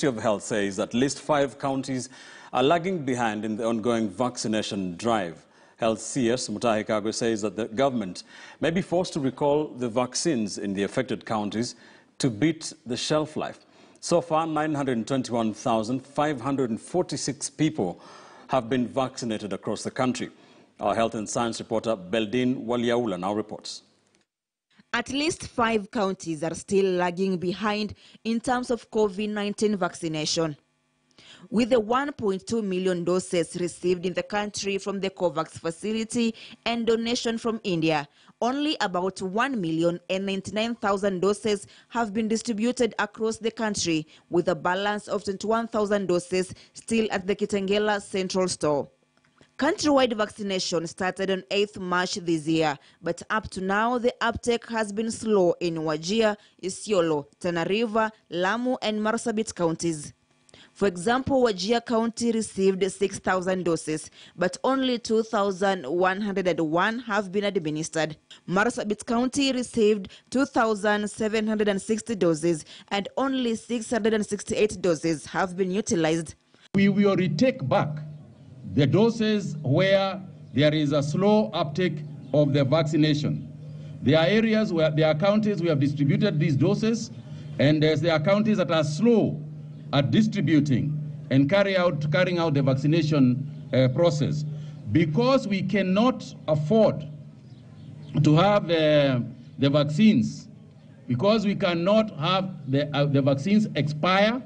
Ministry of Health says at least five counties are lagging behind in the ongoing vaccination drive. Health CS Mutahi Kagwe says that the government may be forced to recall the vaccines in the affected counties to beat the shelf life. So far, 921,546 people have been vaccinated across the country. Our health and science reporter Beldin Waliaula now reports. At least five counties are still lagging behind in terms of COVID-19 vaccination. With the 1.2 million doses received in the country from the COVAX facility and donation from India, only about 1 million and 99,000 doses have been distributed across the country, with a balance of 21,000 doses still at the Kitengela Central Store. Countrywide vaccination started on 8th March this year, but up to now the uptake has been slow in Wajir, Isiolo, Tana River, Lamu and Marsabit counties. For example, Wajir County received 6,000 doses, but only 2,101 have been administered. Marsabit County received 2,760 doses, and only 668 doses have been utilized. We will retake back the doses where there is a slow uptake of the vaccination. There are areas where there are counties we have distributed these doses, and there are counties that are slow at distributing and carry out, carrying out the vaccination uh, process. Because we cannot afford to have uh, the vaccines, because we cannot have the, uh, the vaccines expire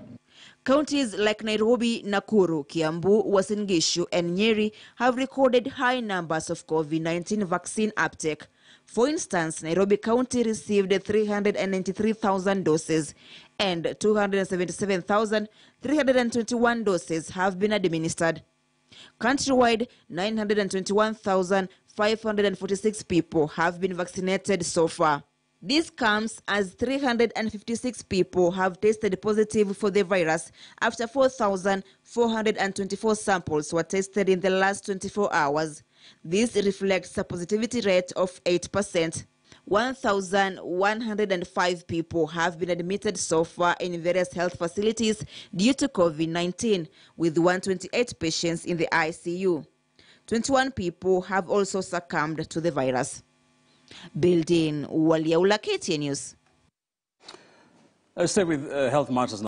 Counties like Nairobi, Nakuru, Kiambu, Wasingishu, and Nyeri have recorded high numbers of COVID-19 vaccine uptake. For instance, Nairobi County received 393,000 doses and 277,321 doses have been administered. Countrywide, 921,546 people have been vaccinated so far. This comes as 356 people have tested positive for the virus after 4,424 samples were tested in the last 24 hours. This reflects a positivity rate of 8%. 1,105 people have been admitted so far in various health facilities due to COVID-19, with 128 patients in the ICU. 21 people have also succumbed to the virus building. Waliaula, KTN News. I'll uh, stay with uh, health matters